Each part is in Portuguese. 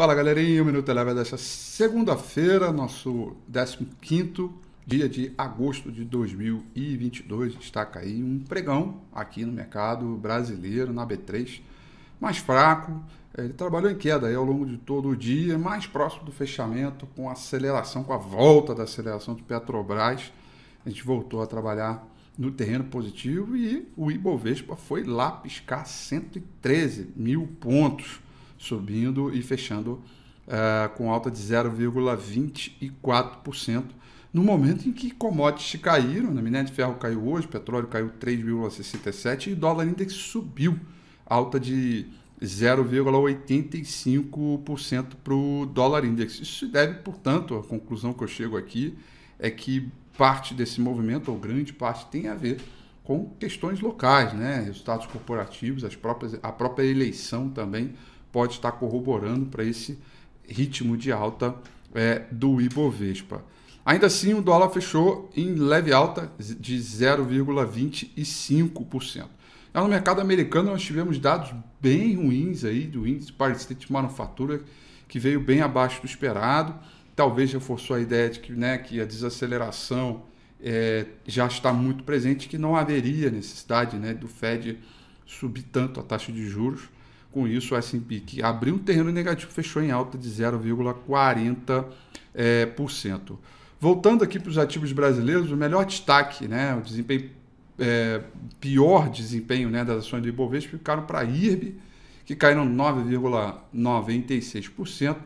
Fala galerinha, o Minuto Eleva é dessa segunda-feira, nosso 15º dia de agosto de 2022. Destaca aí um pregão aqui no mercado brasileiro, na B3, mais fraco. Eh, ele trabalhou em queda aí ao longo de todo o dia, mais próximo do fechamento, com aceleração, com a volta da aceleração do Petrobras. A gente voltou a trabalhar no terreno positivo e o Ibovespa foi lá piscar 113 mil pontos subindo e fechando uh, com alta de 0,24%, no momento em que commodities caíram, na né? minério de ferro caiu hoje, petróleo caiu 3,67% e dólar index subiu, alta de 0,85% para o dólar index. Isso deve, portanto, a conclusão que eu chego aqui é que parte desse movimento, ou grande parte, tem a ver com questões locais, né? resultados corporativos, as próprias, a própria eleição também pode estar corroborando para esse ritmo de alta é, do Ibovespa. Ainda assim, o dólar fechou em leve alta de 0,25%. No mercado americano, nós tivemos dados bem ruins aí do índice Paris State manufatura que veio bem abaixo do esperado. Talvez reforçou a ideia de que, né, que a desaceleração é, já está muito presente, que não haveria necessidade né, do Fed subir tanto a taxa de juros. Com isso, o S&P que abriu terreno negativo fechou em alta de 0,40%. É, Voltando aqui para os ativos brasileiros, o melhor destaque, né, o desempenho é, pior desempenho né, das ações do Ibovespa ficaram para a IRB, que caíram 9,96%.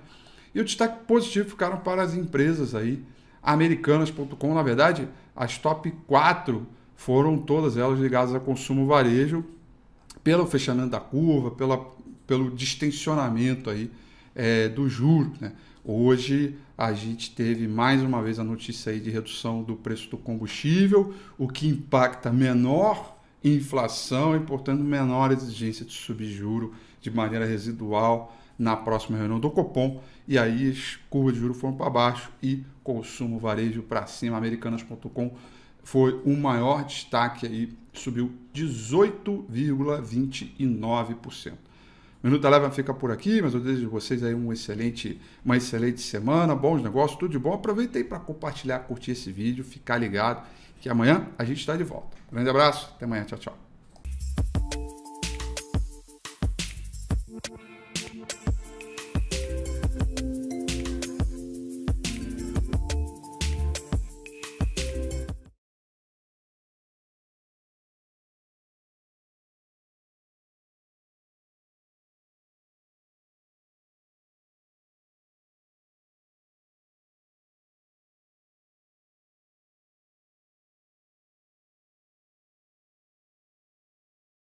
E o destaque positivo ficaram para as empresas aí, americanas.com, na verdade, as top 4 foram todas elas ligadas a consumo varejo, pelo fechamento da curva, pela, pelo distensionamento aí é, do juro. Né? Hoje a gente teve mais uma vez a notícia aí de redução do preço do combustível, o que impacta menor inflação e, portanto, menor exigência de subjuro de maneira residual na próxima reunião do Copom. E aí as curvas de juros foram para baixo e consumo varejo para cima, americanas.com.br foi o maior destaque aí, subiu 18,29%. Minuto Eleven fica por aqui, mas eu desejo a vocês aí um excelente, uma excelente semana, bons negócios, tudo de bom. Aproveitei para compartilhar, curtir esse vídeo, ficar ligado, que amanhã a gente está de volta. Grande abraço, até amanhã, tchau, tchau.